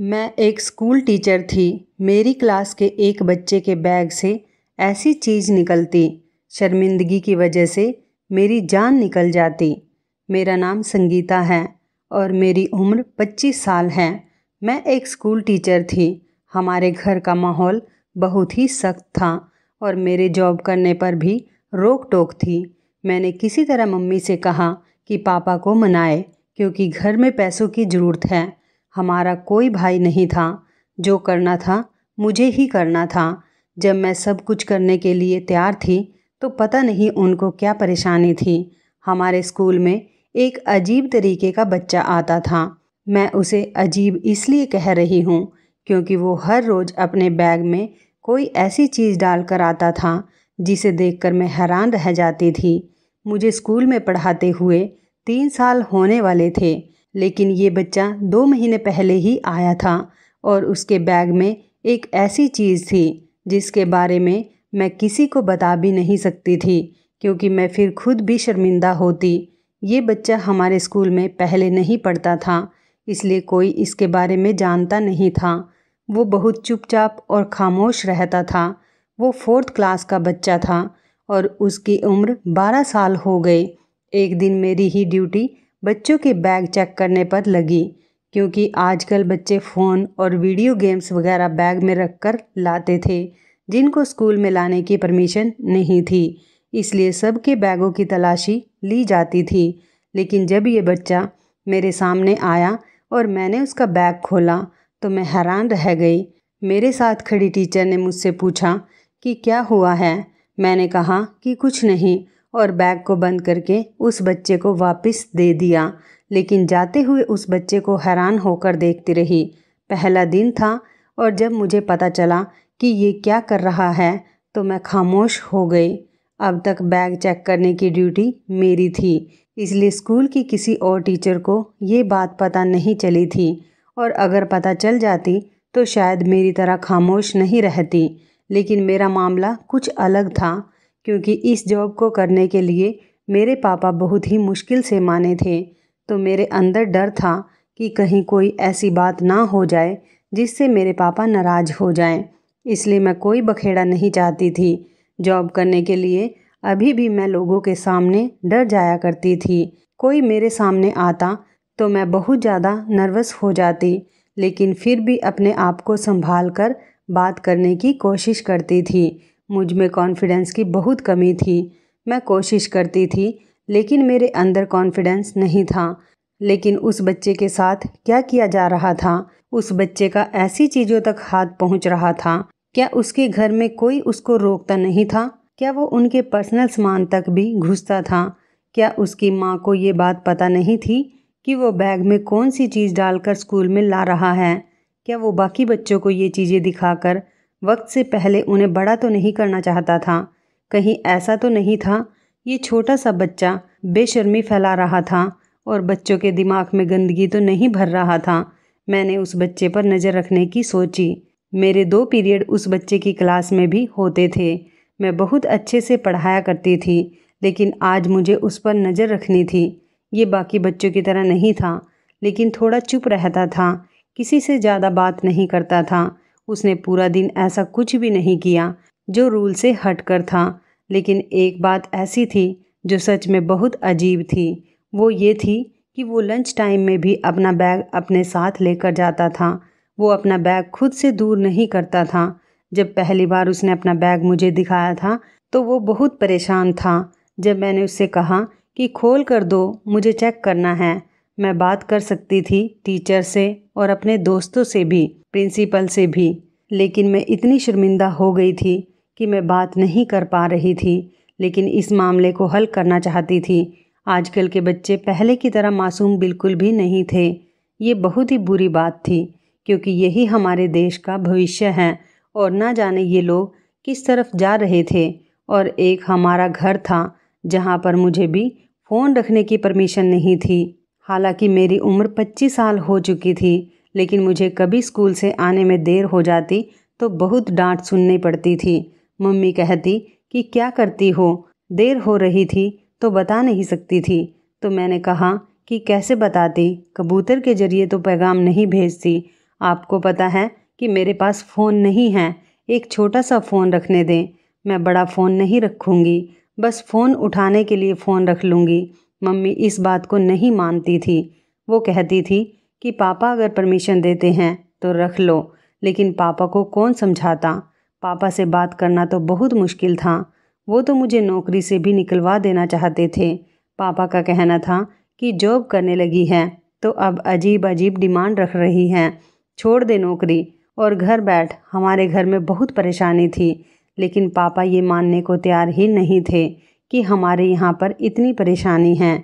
मैं एक school teacher थी मेरी क्लास के एक बच्चे के बैग से ऐसी चीज़ निकलती शर्मिंदगी की वजह से मेरी जान निकल जाती मेरा नाम संगीता है और मेरी उम्र 25 साल है मैं एक स्कूल टीचर थी हमारे घर का माहौल बहुत ही सख्त था और मेरे जॉब करने पर भी रोक टोक थी मैंने किसी तरह मम्मी से कहा कि पापा को मनाए क्योंकि घर में पैसों की ज़रूरत है हमारा कोई भाई नहीं था जो करना था मुझे ही करना था जब मैं सब कुछ करने के लिए तैयार थी तो पता नहीं उनको क्या परेशानी थी हमारे स्कूल में एक अजीब तरीके का बच्चा आता था मैं उसे अजीब इसलिए कह रही हूँ क्योंकि वो हर रोज़ अपने बैग में कोई ऐसी चीज़ डाल कर आता था जिसे देखकर मैं हैरान रह जाती थी मुझे स्कूल में पढ़ाते हुए तीन साल होने वाले थे लेकिन ये बच्चा दो महीने पहले ही आया था और उसके बैग में एक ऐसी चीज़ थी जिसके बारे में मैं किसी को बता भी नहीं सकती थी क्योंकि मैं फिर खुद भी शर्मिंदा होती ये बच्चा हमारे स्कूल में पहले नहीं पढ़ता था इसलिए कोई इसके बारे में जानता नहीं था वो बहुत चुपचाप और खामोश रहता था वो फोर्थ क्लास का बच्चा था और उसकी उम्र बारह साल हो गए एक दिन मेरी ही ड्यूटी बच्चों के बैग चेक करने पर लगी क्योंकि आजकल बच्चे फ़ोन और वीडियो गेम्स वगैरह बैग में रख कर लाते थे जिनको स्कूल में लाने की परमिशन नहीं थी इसलिए सबके बैगों की तलाशी ली जाती थी लेकिन जब ये बच्चा मेरे सामने आया और मैंने उसका बैग खोला तो मैं हैरान रह गई मेरे साथ खड़ी टीचर ने मुझसे पूछा कि क्या हुआ है मैंने कहा कि कुछ नहीं और बैग को बंद करके उस बच्चे को वापस दे दिया लेकिन जाते हुए उस बच्चे को हैरान होकर देखती रही पहला दिन था और जब मुझे पता चला कि ये क्या कर रहा है तो मैं खामोश हो गई अब तक बैग चेक करने की ड्यूटी मेरी थी इसलिए स्कूल की किसी और टीचर को ये बात पता नहीं चली थी और अगर पता चल जाती तो शायद मेरी तरह खामोश नहीं रहती लेकिन मेरा मामला कुछ अलग था क्योंकि इस जॉब को करने के लिए मेरे पापा बहुत ही मुश्किल से माने थे तो मेरे अंदर डर था कि कहीं कोई ऐसी बात ना हो जाए जिससे मेरे पापा नाराज़ हो जाएं इसलिए मैं कोई बखेड़ा नहीं चाहती थी जॉब करने के लिए अभी भी मैं लोगों के सामने डर जाया करती थी कोई मेरे सामने आता तो मैं बहुत ज़्यादा नर्वस हो जाती लेकिन फिर भी अपने आप को संभाल कर बात करने की कोशिश करती थी मुझ में कॉन्फिडेंस की बहुत कमी थी मैं कोशिश करती थी लेकिन मेरे अंदर कॉन्फिडेंस नहीं था लेकिन उस बच्चे के साथ क्या किया जा रहा था उस बच्चे का ऐसी चीज़ों तक हाथ पहुंच रहा था क्या उसके घर में कोई उसको रोकता नहीं था क्या वो उनके पर्सनल सामान तक भी घुसता था क्या उसकी माँ को ये बात पता नहीं थी कि वो बैग में कौन सी चीज़ डालकर स्कूल में ला रहा है क्या वो बाकी बच्चों को ये चीज़ें दिखाकर वक्त से पहले उन्हें बड़ा तो नहीं करना चाहता था कहीं ऐसा तो नहीं था ये छोटा सा बच्चा बेशर्मी फैला रहा था और बच्चों के दिमाग में गंदगी तो नहीं भर रहा था मैंने उस बच्चे पर नज़र रखने की सोची मेरे दो पीरियड उस बच्चे की क्लास में भी होते थे मैं बहुत अच्छे से पढ़ाया करती थी लेकिन आज मुझे उस पर नज़र रखनी थी ये बाकी बच्चों की तरह नहीं था लेकिन थोड़ा चुप रहता था किसी से ज़्यादा बात नहीं करता था उसने पूरा दिन ऐसा कुछ भी नहीं किया जो रूल से हटकर था लेकिन एक बात ऐसी थी जो सच में बहुत अजीब थी वो ये थी कि वो लंच टाइम में भी अपना बैग अपने साथ लेकर जाता था वो अपना बैग खुद से दूर नहीं करता था जब पहली बार उसने अपना बैग मुझे दिखाया था तो वो बहुत परेशान था जब मैंने उससे कहा कि खोल कर दो मुझे चेक करना है मैं बात कर सकती थी टीचर से और अपने दोस्तों से भी प्रिंसिपल से भी लेकिन मैं इतनी शर्मिंदा हो गई थी कि मैं बात नहीं कर पा रही थी लेकिन इस मामले को हल करना चाहती थी आजकल के बच्चे पहले की तरह मासूम बिल्कुल भी नहीं थे ये बहुत ही बुरी बात थी क्योंकि यही हमारे देश का भविष्य है और ना जाने ये लोग किस तरफ जा रहे थे और एक हमारा घर था जहाँ पर मुझे भी फ़ोन रखने की परमिशन नहीं थी हालांकि मेरी उम्र 25 साल हो चुकी थी लेकिन मुझे कभी स्कूल से आने में देर हो जाती तो बहुत डांट सुननी पड़ती थी मम्मी कहती कि क्या करती हो देर हो रही थी तो बता नहीं सकती थी तो मैंने कहा कि कैसे बताती कबूतर के ज़रिए तो पैगाम नहीं भेजती आपको पता है कि मेरे पास फ़ोन नहीं है एक छोटा सा फ़ोन रखने दें मैं बड़ा फ़ोन नहीं रखूँगी बस फ़ोन उठाने के लिए फ़ोन रख लूँगी मम्मी इस बात को नहीं मानती थी वो कहती थी कि पापा अगर परमिशन देते हैं तो रख लो लेकिन पापा को कौन समझाता पापा से बात करना तो बहुत मुश्किल था वो तो मुझे नौकरी से भी निकलवा देना चाहते थे पापा का कहना था कि जॉब करने लगी है तो अब अजीब अजीब डिमांड रख रही है छोड़ दे नौकरी और घर बैठ हमारे घर में बहुत परेशानी थी लेकिन पापा ये मानने को तैयार ही नहीं थे कि हमारे यहाँ पर इतनी परेशानी है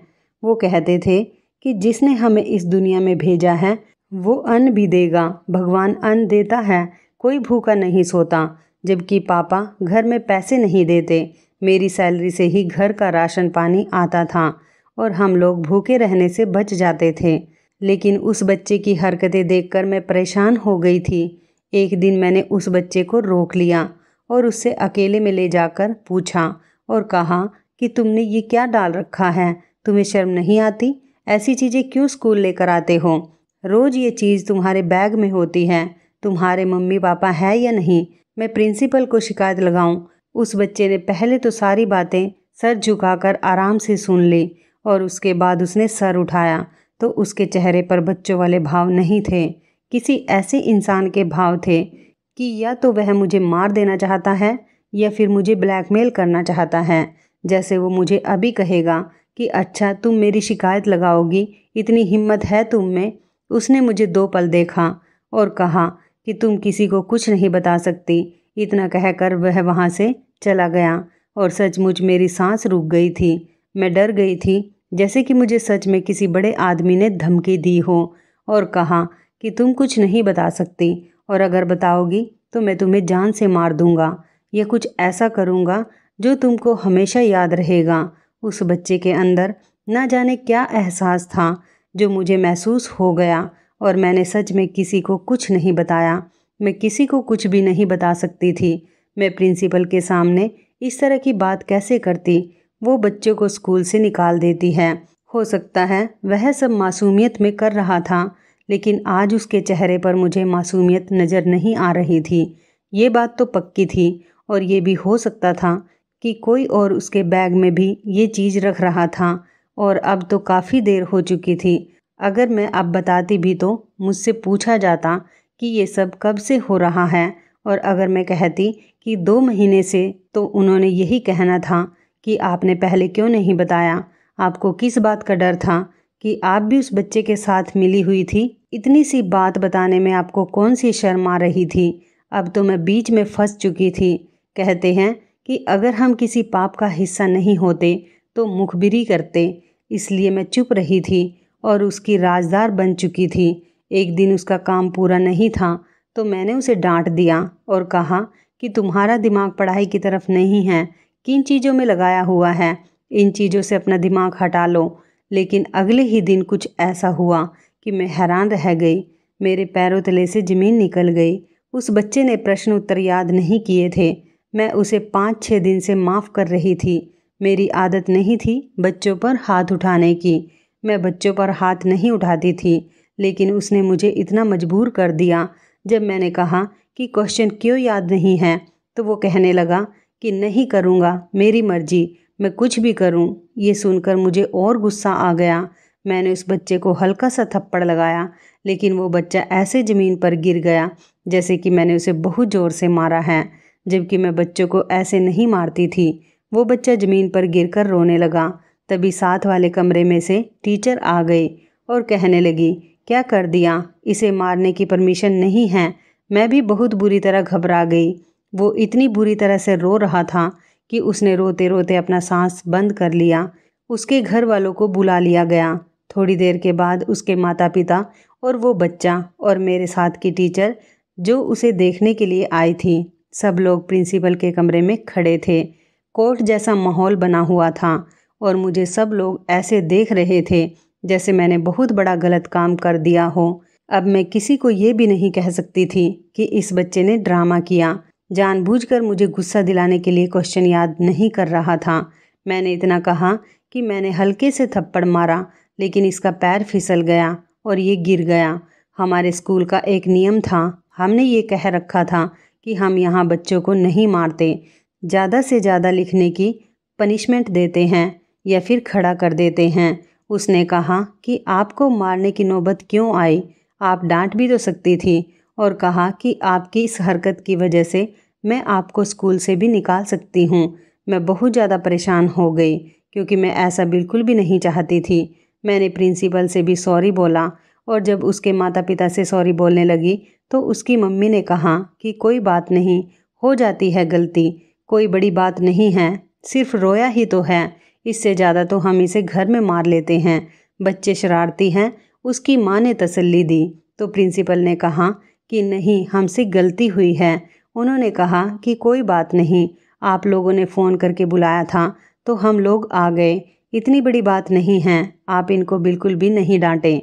वो कहते थे कि जिसने हमें इस दुनिया में भेजा है वो अन्न भी देगा भगवान अन्न देता है कोई भूखा नहीं सोता जबकि पापा घर में पैसे नहीं देते मेरी सैलरी से ही घर का राशन पानी आता था और हम लोग भूखे रहने से बच जाते थे लेकिन उस बच्चे की हरकतें देखकर मैं परेशान हो गई थी एक दिन मैंने उस बच्चे को रोक लिया और उससे अकेले में ले जाकर पूछा और कहा कि तुमने ये क्या डाल रखा है तुम्हें शर्म नहीं आती ऐसी चीज़ें क्यों स्कूल लेकर आते हो रोज़ ये चीज़ तुम्हारे बैग में होती है तुम्हारे मम्मी पापा है या नहीं मैं प्रिंसिपल को शिकायत लगाऊं उस बच्चे ने पहले तो सारी बातें सर झुकाकर आराम से सुन ली और उसके बाद उसने सर उठाया तो उसके चेहरे पर बच्चों वाले भाव नहीं थे किसी ऐसे इंसान के भाव थे कि या तो वह मुझे मार देना चाहता है या फिर मुझे ब्लैकमेल करना चाहता है जैसे वो मुझे अभी कहेगा कि अच्छा तुम मेरी शिकायत लगाओगी इतनी हिम्मत है तुम में उसने मुझे दो पल देखा और कहा कि तुम किसी को कुछ नहीं बता सकती इतना कहकर वह वहाँ से चला गया और सचमुच मेरी सांस रुक गई थी मैं डर गई थी जैसे कि मुझे सच में किसी बड़े आदमी ने धमकी दी हो और कहा कि तुम कुछ नहीं बता सकती और अगर बताओगी तो मैं तुम्हें जान से मार दूँगा या कुछ ऐसा करूँगा जो तुमको हमेशा याद रहेगा उस बच्चे के अंदर ना जाने क्या एहसास था जो मुझे महसूस हो गया और मैंने सच में किसी को कुछ नहीं बताया मैं किसी को कुछ भी नहीं बता सकती थी मैं प्रिंसिपल के सामने इस तरह की बात कैसे करती वो बच्चों को स्कूल से निकाल देती है हो सकता है वह सब मासूमियत में कर रहा था लेकिन आज उसके चेहरे पर मुझे मासूमियत नज़र नहीं आ रही थी ये बात तो पक्की थी और ये भी हो सकता था कि कोई और उसके बैग में भी ये चीज़ रख रहा था और अब तो काफ़ी देर हो चुकी थी अगर मैं अब बताती भी तो मुझसे पूछा जाता कि ये सब कब से हो रहा है और अगर मैं कहती कि दो महीने से तो उन्होंने यही कहना था कि आपने पहले क्यों नहीं बताया आपको किस बात का डर था कि आप भी उस बच्चे के साथ मिली हुई थी इतनी सी बात बताने में आपको कौन सी शर्म आ रही थी अब तो मैं बीच में फंस चुकी थी कहते हैं कि अगर हम किसी पाप का हिस्सा नहीं होते तो मुखबिरी करते इसलिए मैं चुप रही थी और उसकी राजदार बन चुकी थी एक दिन उसका काम पूरा नहीं था तो मैंने उसे डांट दिया और कहा कि तुम्हारा दिमाग पढ़ाई की तरफ नहीं है किन चीज़ों में लगाया हुआ है इन चीज़ों से अपना दिमाग हटा लो लेकिन अगले ही दिन कुछ ऐसा हुआ कि मैं हैरान रह गई मेरे पैरों तले से ज़मीन निकल गई उस बच्चे ने प्रश्न उत्तर याद नहीं किए थे मैं उसे पाँच छः दिन से माफ़ कर रही थी मेरी आदत नहीं थी बच्चों पर हाथ उठाने की मैं बच्चों पर हाथ नहीं उठाती थी लेकिन उसने मुझे इतना मजबूर कर दिया जब मैंने कहा कि क्वेश्चन क्यों याद नहीं है तो वो कहने लगा कि नहीं करूँगा मेरी मर्जी मैं कुछ भी करूँ ये सुनकर मुझे और गुस्सा आ गया मैंने उस बच्चे को हल्का सा थप्पड़ लगाया लेकिन वो बच्चा ऐसे ज़मीन पर गिर गया जैसे कि मैंने उसे बहुत ज़ोर से मारा है जबकि मैं बच्चों को ऐसे नहीं मारती थी वो बच्चा ज़मीन पर गिरकर रोने लगा तभी साथ वाले कमरे में से टीचर आ गई और कहने लगी क्या कर दिया इसे मारने की परमिशन नहीं है मैं भी बहुत बुरी तरह घबरा गई वो इतनी बुरी तरह से रो रहा था कि उसने रोते रोते अपना सांस बंद कर लिया उसके घर वालों को बुला लिया गया थोड़ी देर के बाद उसके माता पिता और वो बच्चा और मेरे साथ की टीचर जो उसे देखने के लिए आई थी सब लोग प्रिंसिपल के कमरे में खड़े थे कोर्ट जैसा माहौल बना हुआ था और मुझे सब लोग ऐसे देख रहे थे जैसे मैंने बहुत बड़ा गलत काम कर दिया हो अब मैं किसी को ये भी नहीं कह सकती थी कि इस बच्चे ने ड्रामा किया जानबूझकर मुझे गुस्सा दिलाने के लिए क्वेश्चन याद नहीं कर रहा था मैंने इतना कहा कि मैंने हल्के से थप्पड़ मारा लेकिन इसका पैर फिसल गया और ये गिर गया हमारे स्कूल का एक नियम था हमने ये कह रखा था कि हम यहाँ बच्चों को नहीं मारते ज़्यादा से ज़्यादा लिखने की पनिशमेंट देते हैं या फिर खड़ा कर देते हैं उसने कहा कि आपको मारने की नौबत क्यों आई आप डांट भी तो सकती थी और कहा कि आपकी इस हरकत की वजह से मैं आपको स्कूल से भी निकाल सकती हूँ मैं बहुत ज़्यादा परेशान हो गई क्योंकि मैं ऐसा बिल्कुल भी नहीं चाहती थी मैंने प्रिंसिपल से भी सॉरी बोला और जब उसके माता पिता से सॉरी बोलने लगी तो उसकी मम्मी ने कहा कि कोई बात नहीं हो जाती है गलती कोई बड़ी बात नहीं है सिर्फ रोया ही तो है इससे ज़्यादा तो हम इसे घर में मार लेते हैं बच्चे शरारती हैं उसकी माँ ने तसल्ली दी तो प्रिंसिपल ने कहा कि नहीं हमसे गलती हुई है उन्होंने कहा कि कोई बात नहीं आप लोगों ने फ़ोन करके बुलाया था तो हम लोग आ गए इतनी बड़ी बात नहीं है आप इनको बिल्कुल भी नहीं डांटें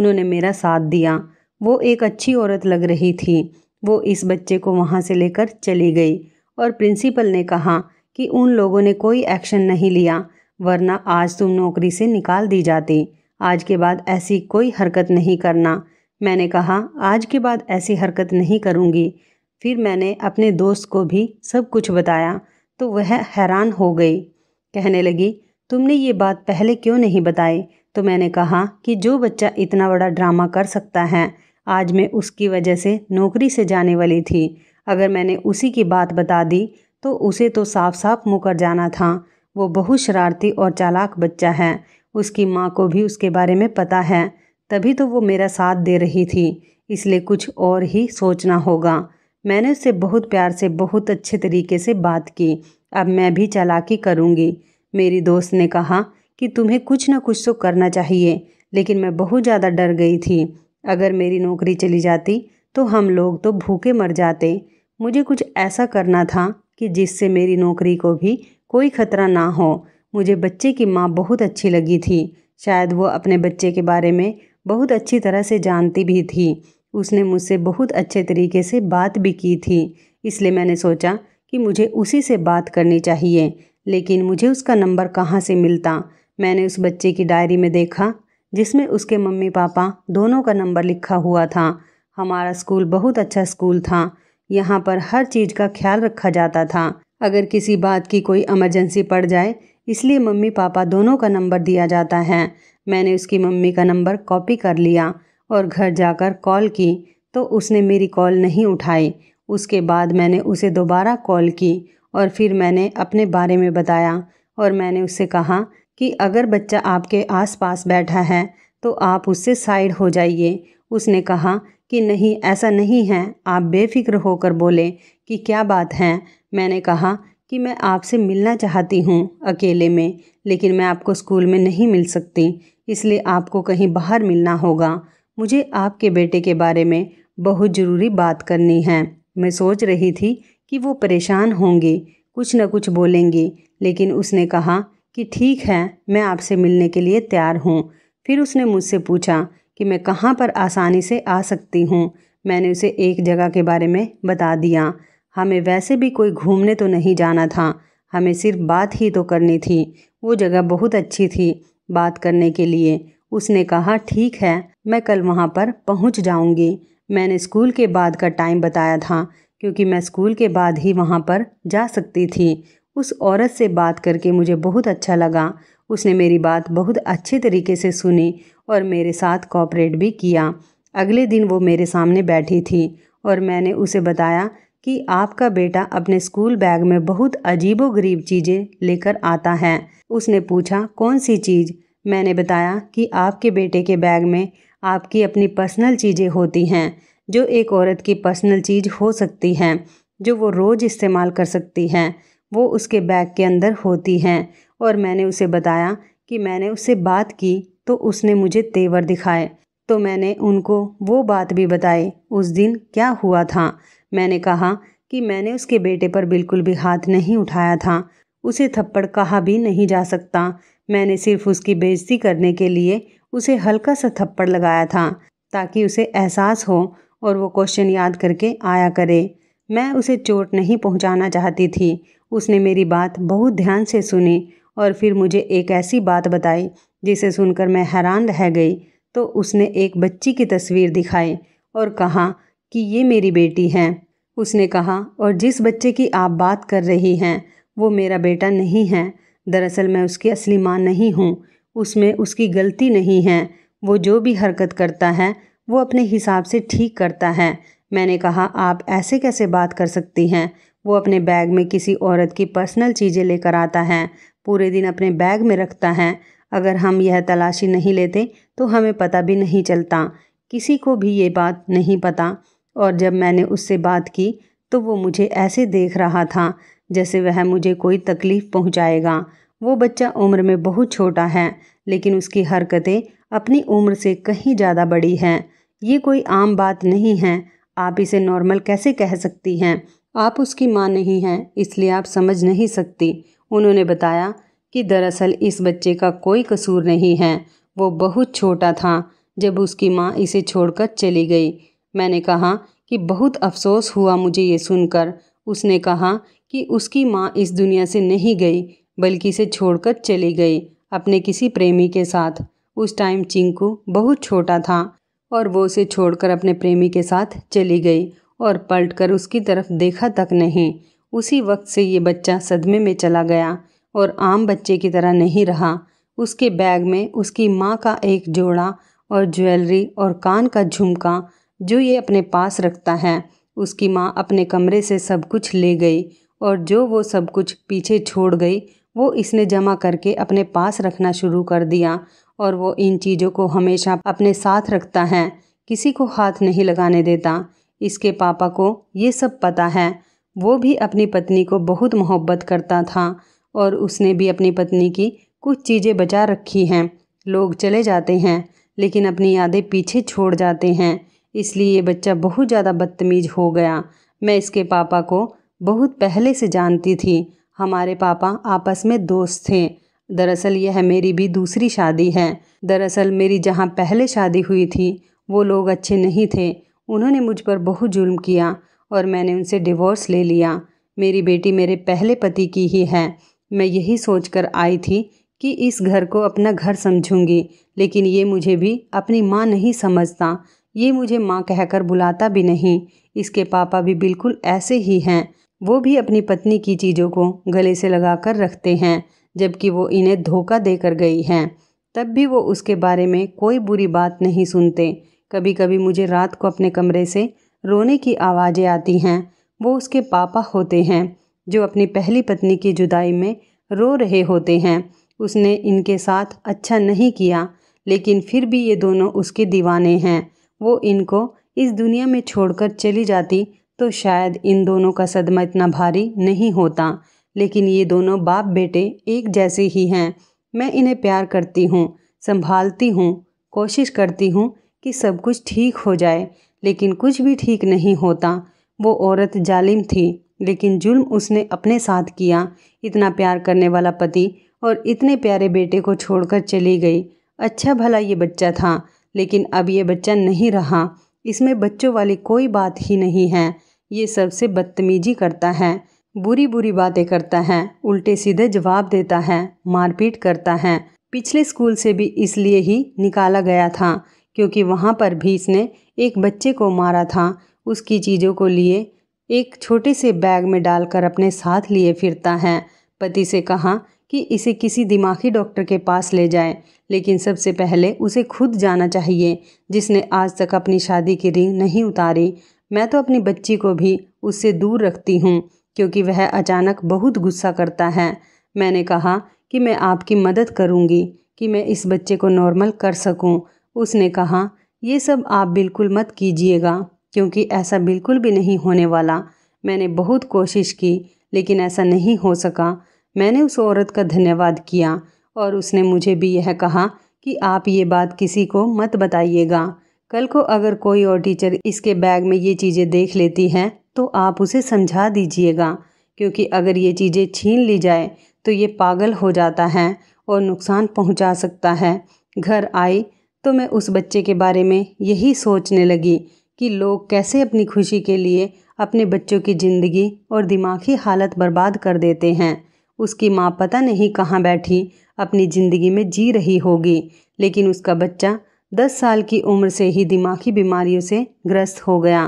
उन्होंने मेरा साथ दिया वो एक अच्छी औरत लग रही थी वो इस बच्चे को वहाँ से लेकर चली गई और प्रिंसिपल ने कहा कि उन लोगों ने कोई एक्शन नहीं लिया वरना आज तुम नौकरी से निकाल दी जाती आज के बाद ऐसी कोई हरकत नहीं करना मैंने कहा आज के बाद ऐसी हरकत नहीं करूँगी फिर मैंने अपने दोस्त को भी सब कुछ बताया तो वह हैरान हो गई कहने लगी तुमने ये बात पहले क्यों नहीं बताई तो मैंने कहा कि जो बच्चा इतना बड़ा ड्रामा कर सकता है आज मैं उसकी वजह से नौकरी से जाने वाली थी अगर मैंने उसी की बात बता दी तो उसे तो साफ साफ मुकर जाना था वो बहुत शरारती और चालाक बच्चा है उसकी माँ को भी उसके बारे में पता है तभी तो वो मेरा साथ दे रही थी इसलिए कुछ और ही सोचना होगा मैंने उससे बहुत प्यार से बहुत अच्छे तरीके से बात की अब मैं भी चालाकी करूँगी मेरी दोस्त ने कहा कि तुम्हें कुछ ना कुछ तो करना चाहिए लेकिन मैं बहुत ज़्यादा डर गई थी अगर मेरी नौकरी चली जाती तो हम लोग तो भूखे मर जाते मुझे कुछ ऐसा करना था कि जिससे मेरी नौकरी को भी कोई खतरा ना हो मुझे बच्चे की माँ बहुत अच्छी लगी थी शायद वो अपने बच्चे के बारे में बहुत अच्छी तरह से जानती भी थी उसने मुझसे बहुत अच्छे तरीके से बात भी की थी इसलिए मैंने सोचा कि मुझे उसी से बात करनी चाहिए लेकिन मुझे उसका नंबर कहाँ से मिलता मैंने उस बच्चे की डायरी में देखा जिसमें उसके मम्मी पापा दोनों का नंबर लिखा हुआ था हमारा स्कूल बहुत अच्छा स्कूल था यहाँ पर हर चीज़ का ख्याल रखा जाता था अगर किसी बात की कोई इमरजेंसी पड़ जाए इसलिए मम्मी पापा दोनों का नंबर दिया जाता है मैंने उसकी मम्मी का नंबर कॉपी कर लिया और घर जाकर कॉल की तो उसने मेरी कॉल नहीं उठाई उसके बाद मैंने उसे दोबारा कॉल की और फिर मैंने अपने बारे में बताया और मैंने उससे कहा कि अगर बच्चा आपके आसपास बैठा है तो आप उससे साइड हो जाइए उसने कहा कि नहीं ऐसा नहीं है आप बेफिक्र होकर बोले कि क्या बात है मैंने कहा कि मैं आपसे मिलना चाहती हूँ अकेले में लेकिन मैं आपको स्कूल में नहीं मिल सकती इसलिए आपको कहीं बाहर मिलना होगा मुझे आपके बेटे के बारे में बहुत ज़रूरी बात करनी है मैं सोच रही थी कि वो परेशान होंगे कुछ न कुछ बोलेंगे लेकिन उसने कहा कि ठीक है मैं आपसे मिलने के लिए तैयार हूँ फिर उसने मुझसे पूछा कि मैं कहाँ पर आसानी से आ सकती हूँ मैंने उसे एक जगह के बारे में बता दिया हमें वैसे भी कोई घूमने तो नहीं जाना था हमें सिर्फ बात ही तो करनी थी वो जगह बहुत अच्छी थी बात करने के लिए उसने कहा ठीक है मैं कल वहाँ पर पहुँच जाऊँगी मैंने स्कूल के बाद का टाइम बताया था क्योंकि मैं स्कूल के बाद ही वहाँ पर जा सकती थी उस औरत से बात करके मुझे बहुत अच्छा लगा उसने मेरी बात बहुत अच्छे तरीके से सुनी और मेरे साथ कॉपरेट भी किया अगले दिन वो मेरे सामने बैठी थी और मैंने उसे बताया कि आपका बेटा अपने स्कूल बैग में बहुत अजीबो गरीब चीज़ें लेकर आता है उसने पूछा कौन सी चीज़ मैंने बताया कि आपके बेटे के बैग में आपकी अपनी पर्सनल चीज़ें होती हैं जो एक औरत की पर्सनल चीज़ हो सकती हैं जो वो रोज़ इस्तेमाल कर सकती हैं वो उसके बैग के अंदर होती हैं और मैंने उसे बताया कि मैंने उससे बात की तो उसने मुझे तेवर दिखाए तो मैंने उनको वो बात भी बताई उस दिन क्या हुआ था मैंने कहा कि मैंने उसके बेटे पर बिल्कुल भी हाथ नहीं उठाया था उसे थप्पड़ कहा भी नहीं जा सकता मैंने सिर्फ उसकी बेइज्जती करने के लिए उसे हल्का सा थप्पड़ लगाया था ताकि उसे एहसास हो और वो क्वेश्चन याद करके आया करे मैं उसे चोट नहीं पहुंचाना चाहती थी उसने मेरी बात बहुत ध्यान से सुनी और फिर मुझे एक ऐसी बात बताई जिसे सुनकर मैं हैरान रह गई तो उसने एक बच्ची की तस्वीर दिखाई और कहा कि ये मेरी बेटी है उसने कहा और जिस बच्चे की आप बात कर रही हैं वो मेरा बेटा नहीं है दरअसल मैं उसकी असली माँ नहीं हूँ उसमें उसकी गलती नहीं है वो जो भी हरकत करता है वो अपने हिसाब से ठीक करता है मैंने कहा आप ऐसे कैसे बात कर सकती हैं वो अपने बैग में किसी औरत की पर्सनल चीज़ें लेकर आता है पूरे दिन अपने बैग में रखता है अगर हम यह तलाशी नहीं लेते तो हमें पता भी नहीं चलता किसी को भी ये बात नहीं पता और जब मैंने उससे बात की तो वो मुझे ऐसे देख रहा था जैसे वह मुझे कोई तकलीफ़ पहुंचाएगा वो बच्चा उम्र में बहुत छोटा है लेकिन उसकी हरकतें अपनी उम्र से कहीं ज़्यादा बड़ी हैं ये कोई आम बात नहीं है आप इसे नॉर्मल कैसे कह सकती हैं आप उसकी माँ नहीं हैं इसलिए आप समझ नहीं सकती उन्होंने बताया कि दरअसल इस बच्चे का कोई कसूर नहीं है वो बहुत छोटा था जब उसकी माँ इसे छोड़कर चली गई मैंने कहा कि बहुत अफसोस हुआ मुझे ये सुनकर उसने कहा कि उसकी माँ इस दुनिया से नहीं गई बल्कि इसे छोड़कर चली गई अपने किसी प्रेमी के साथ उस टाइम चिंकू बहुत छोटा था और वो उसे छोड़कर अपने प्रेमी के साथ चली गई और पलटकर उसकी तरफ देखा तक नहीं उसी वक्त से ये बच्चा सदमे में चला गया और आम बच्चे की तरह नहीं रहा उसके बैग में उसकी माँ का एक जोड़ा और ज्वेलरी और कान का झुमका जो ये अपने पास रखता है उसकी माँ अपने कमरे से सब कुछ ले गई और जो वो सब कुछ पीछे छोड़ गई वो इसने जमा करके अपने पास रखना शुरू कर दिया और वो इन चीज़ों को हमेशा अपने साथ रखता है किसी को हाथ नहीं लगाने देता इसके पापा को ये सब पता है वो भी अपनी पत्नी को बहुत मोहब्बत करता था और उसने भी अपनी पत्नी की कुछ चीज़ें बचा रखी हैं लोग चले जाते हैं लेकिन अपनी यादें पीछे छोड़ जाते हैं इसलिए ये बच्चा बहुत ज़्यादा बदतमीज़ हो गया मैं इसके पापा को बहुत पहले से जानती थी हमारे पापा आपस में दोस्त थे दरअसल यह मेरी भी दूसरी शादी है दरअसल मेरी जहाँ पहले शादी हुई थी वो लोग अच्छे नहीं थे उन्होंने मुझ पर बहुत जुल्म किया और मैंने उनसे डिवोर्स ले लिया मेरी बेटी मेरे पहले पति की ही है मैं यही सोचकर आई थी कि इस घर को अपना घर समझूंगी लेकिन ये मुझे भी अपनी माँ नहीं समझता ये मुझे माँ कहकर बुलाता भी नहीं इसके पापा भी बिल्कुल ऐसे ही हैं वो भी अपनी पत्नी की चीज़ों को गले से लगाकर रखते हैं जबकि वो इन्हें धोखा देकर गई हैं तब भी वो उसके बारे में कोई बुरी बात नहीं सुनते कभी कभी मुझे रात को अपने कमरे से रोने की आवाज़ें आती हैं वो उसके पापा होते हैं जो अपनी पहली पत्नी की जुदाई में रो रहे होते हैं उसने इनके साथ अच्छा नहीं किया लेकिन फिर भी ये दोनों उसके दीवाने हैं वो इनको इस दुनिया में छोड़कर चली जाती तो शायद इन दोनों का सदमा इतना भारी नहीं होता लेकिन ये दोनों बाप बेटे एक जैसे ही हैं मैं इन्हें प्यार करती हूँ संभालती हूँ कोशिश करती हूँ कि सब कुछ ठीक हो जाए लेकिन कुछ भी ठीक नहीं होता वो औरत जालिम थी लेकिन जुल्म उसने अपने साथ किया इतना प्यार करने वाला पति और इतने प्यारे बेटे को छोड़कर चली गई अच्छा भला ये बच्चा था लेकिन अब ये बच्चा नहीं रहा इसमें बच्चों वाली कोई बात ही नहीं है ये सबसे बदतमीजी करता है बुरी बुरी बातें करता है उल्टे सीधे जवाब देता है मारपीट करता है पिछले स्कूल से भी इसलिए ही निकाला गया था क्योंकि वहाँ पर भी इसने एक बच्चे को मारा था उसकी चीज़ों को लिए एक छोटे से बैग में डालकर अपने साथ लिए फिरता है पति से कहा कि इसे किसी दिमागी डॉक्टर के पास ले जाए लेकिन सबसे पहले उसे खुद जाना चाहिए जिसने आज तक अपनी शादी की रिंग नहीं उतारी मैं तो अपनी बच्ची को भी उससे दूर रखती हूँ क्योंकि वह अचानक बहुत गुस्सा करता है मैंने कहा कि मैं आपकी मदद करूँगी कि मैं इस बच्चे को नॉर्मल कर सकूँ उसने कहा ये सब आप बिल्कुल मत कीजिएगा क्योंकि ऐसा बिल्कुल भी नहीं होने वाला मैंने बहुत कोशिश की लेकिन ऐसा नहीं हो सका मैंने उस औरत का धन्यवाद किया और उसने मुझे भी यह कहा कि आप ये बात किसी को मत बताइएगा कल को अगर कोई और टीचर इसके बैग में ये चीज़ें देख लेती हैं तो आप उसे समझा दीजिएगा क्योंकि अगर ये चीज़ें छीन ली जाए तो ये पागल हो जाता है और नुकसान पहुंचा सकता है घर आई तो मैं उस बच्चे के बारे में यही सोचने लगी कि लोग कैसे अपनी खुशी के लिए अपने बच्चों की ज़िंदगी और दिमागी हालत बर्बाद कर देते हैं उसकी माँ पता नहीं कहाँ बैठी अपनी ज़िंदगी में जी रही होगी लेकिन उसका बच्चा दस साल की उम्र से ही दिमागी बीमारियों से ग्रस्त हो गया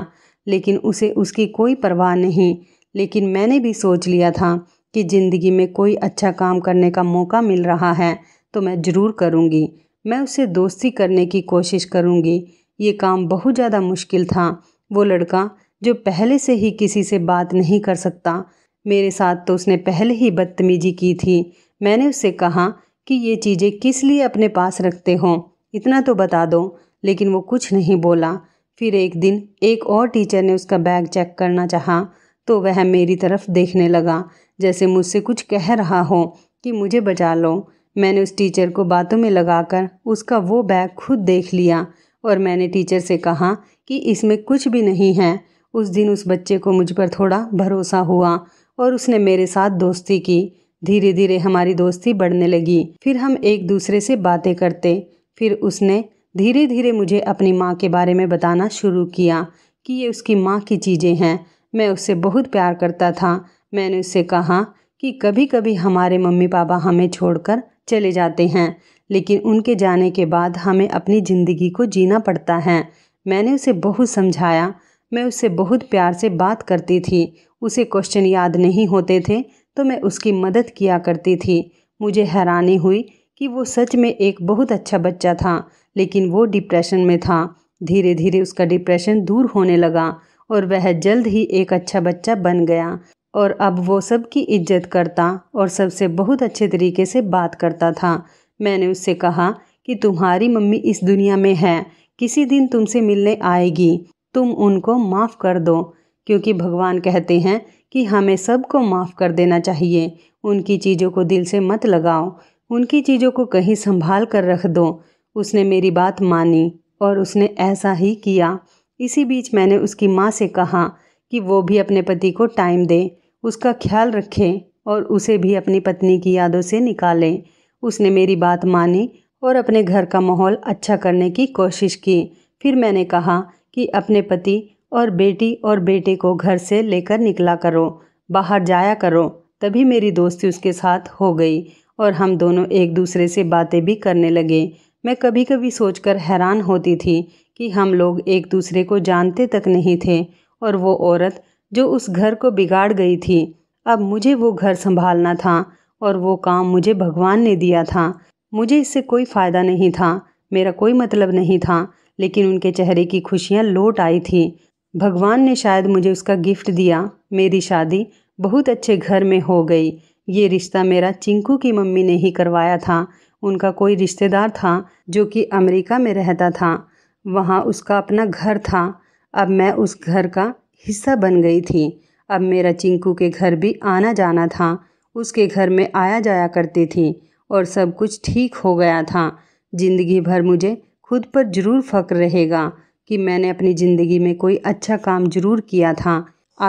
लेकिन उसे उसकी कोई परवाह नहीं लेकिन मैंने भी सोच लिया था कि ज़िंदगी में कोई अच्छा काम करने का मौका मिल रहा है तो मैं ज़रूर करूँगी मैं उससे दोस्ती करने की कोशिश करूँगी ये काम बहुत ज़्यादा मुश्किल था वो लड़का जो पहले से ही किसी से बात नहीं कर सकता मेरे साथ तो उसने पहले ही बदतमीजी की थी मैंने उससे कहा कि ये चीज़ें किस लिए अपने पास रखते हों इतना तो बता दो लेकिन वो कुछ नहीं बोला फिर एक दिन एक और टीचर ने उसका बैग चेक करना चाहा तो वह मेरी तरफ देखने लगा जैसे मुझसे कुछ कह रहा हो कि मुझे बचा लो मैंने उस टीचर को बातों में लगाकर उसका वो बैग खुद देख लिया और मैंने टीचर से कहा कि इसमें कुछ भी नहीं है उस दिन उस बच्चे को मुझ पर थोड़ा भरोसा हुआ और उसने मेरे साथ दोस्ती की धीरे धीरे हमारी दोस्ती बढ़ने लगी फिर हम एक दूसरे से बातें करते फिर उसने धीरे धीरे मुझे अपनी माँ के बारे में बताना शुरू किया कि ये उसकी माँ की चीज़ें हैं मैं उससे बहुत प्यार करता था मैंने उससे कहा कि कभी कभी हमारे मम्मी पापा हमें छोड़कर चले जाते हैं लेकिन उनके जाने के बाद हमें अपनी ज़िंदगी को जीना पड़ता है मैंने उसे बहुत समझाया मैं उससे बहुत प्यार से बात करती थी उसे क्वेश्चन याद नहीं होते थे तो मैं उसकी मदद किया करती थी मुझे हैरानी हुई कि वो सच में एक बहुत अच्छा बच्चा था लेकिन वो डिप्रेशन में था धीरे धीरे उसका डिप्रेशन दूर होने लगा और वह जल्द ही एक अच्छा बच्चा बन गया और अब वो सबकी इज्जत करता और सबसे बहुत अच्छे तरीके से बात करता था मैंने उससे कहा कि तुम्हारी मम्मी इस दुनिया में है किसी दिन तुमसे मिलने आएगी तुम उनको माफ़ कर दो क्योंकि भगवान कहते हैं कि हमें सबको माफ़ कर देना चाहिए उनकी चीज़ों को दिल से मत लगाओ उनकी चीज़ों को कहीं संभाल कर रख दो उसने मेरी बात मानी और उसने ऐसा ही किया इसी बीच मैंने उसकी माँ से कहा कि वो भी अपने पति को टाइम दे उसका ख्याल रखें और उसे भी अपनी पत्नी की यादों से निकालें उसने मेरी बात मानी और अपने घर का माहौल अच्छा करने की कोशिश की फिर मैंने कहा कि अपने पति और बेटी और बेटे को घर से लेकर निकला करो बाहर जाया करो तभी मेरी दोस्ती उसके साथ हो गई और हम दोनों एक दूसरे से बातें भी करने लगे मैं कभी कभी सोचकर हैरान होती थी कि हम लोग एक दूसरे को जानते तक नहीं थे और वो औरत जो उस घर को बिगाड़ गई थी अब मुझे वो घर संभालना था और वो काम मुझे भगवान ने दिया था मुझे इससे कोई फ़ायदा नहीं था मेरा कोई मतलब नहीं था लेकिन उनके चेहरे की खुशियाँ लौट आई थी भगवान ने शायद मुझे उसका गिफ्ट दिया मेरी शादी बहुत अच्छे घर में हो गई ये रिश्ता मेरा चिंकू की मम्मी ने ही करवाया था उनका कोई रिश्तेदार था जो कि अमेरिका में रहता था वहाँ उसका अपना घर था अब मैं उस घर का हिस्सा बन गई थी अब मेरा चिंकू के घर भी आना जाना था उसके घर में आया जाया करती थी और सब कुछ ठीक हो गया था ज़िंदगी भर मुझे खुद पर ज़रूर फ़क्र रहेगा कि मैंने अपनी ज़िंदगी में कोई अच्छा काम ज़रूर किया था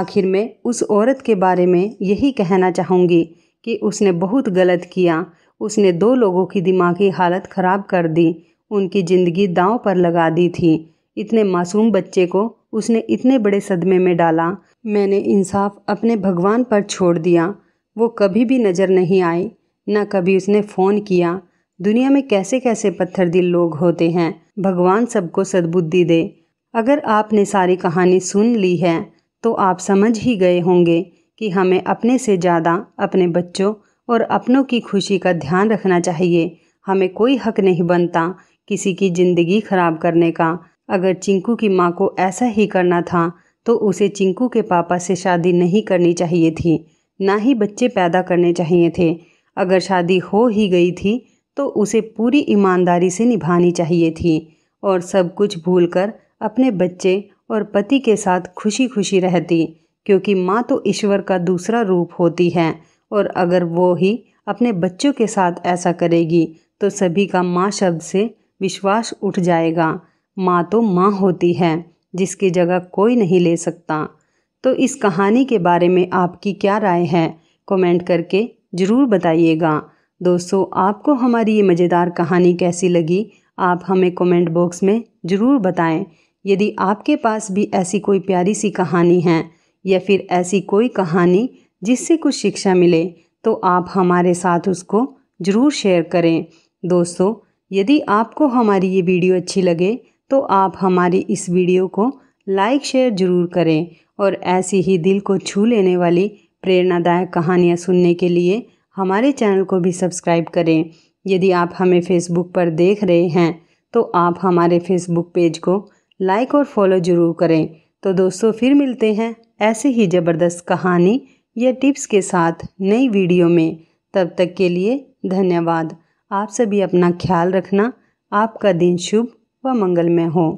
आखिर में उस औरत के बारे में यही कहना चाहूँगी कि उसने बहुत गलत किया उसने दो लोगों की दिमागी हालत ख़राब कर दी उनकी ज़िंदगी दांव पर लगा दी थी इतने मासूम बच्चे को उसने इतने बड़े सदमे में डाला मैंने इंसाफ अपने भगवान पर छोड़ दिया वो कभी भी नज़र नहीं आए न कभी उसने फ़ोन किया दुनिया में कैसे कैसे पत्थर दिल लोग होते हैं भगवान सबको सद्बुद्धि दे अगर आपने सारी कहानी सुन ली है तो आप समझ ही गए होंगे कि हमें अपने से ज़्यादा अपने बच्चों और अपनों की खुशी का ध्यान रखना चाहिए हमें कोई हक नहीं बनता किसी की ज़िंदगी ख़राब करने का अगर चिंकू की माँ को ऐसा ही करना था तो उसे चिंकू के पापा से शादी नहीं करनी चाहिए थी ना ही बच्चे पैदा करने चाहिए थे अगर शादी हो ही गई थी तो उसे पूरी ईमानदारी से निभानी चाहिए थी और सब कुछ भूलकर अपने बच्चे और पति के साथ खुशी खुशी रहती क्योंकि माँ तो ईश्वर का दूसरा रूप होती है और अगर वो ही अपने बच्चों के साथ ऐसा करेगी तो सभी का माँ शब्द से विश्वास उठ जाएगा माँ तो माँ होती है जिसकी जगह कोई नहीं ले सकता तो इस कहानी के बारे में आपकी क्या राय है कमेंट करके ज़रूर बताइएगा दोस्तों आपको हमारी ये मज़ेदार कहानी कैसी लगी आप हमें कमेंट बॉक्स में ज़रूर बताएं यदि आपके पास भी ऐसी कोई प्यारी सी कहानी है या फिर ऐसी कोई कहानी जिससे कुछ शिक्षा मिले तो आप हमारे साथ उसको ज़रूर शेयर करें दोस्तों यदि आपको हमारी ये वीडियो अच्छी लगे तो आप हमारी इस वीडियो को लाइक शेयर ज़रूर करें और ऐसी ही दिल को छू लेने वाली प्रेरणादायक कहानियाँ सुनने के लिए हमारे चैनल को भी सब्सक्राइब करें यदि आप हमें फेसबुक पर देख रहे हैं तो आप हमारे फेसबुक पेज को लाइक और फॉलो ज़रूर करें तो दोस्तों फिर मिलते हैं ऐसे ही ज़बरदस्त कहानी या टिप्स के साथ नई वीडियो में तब तक के लिए धन्यवाद आप सभी अपना ख्याल रखना आपका दिन शुभ व मंगलमय हो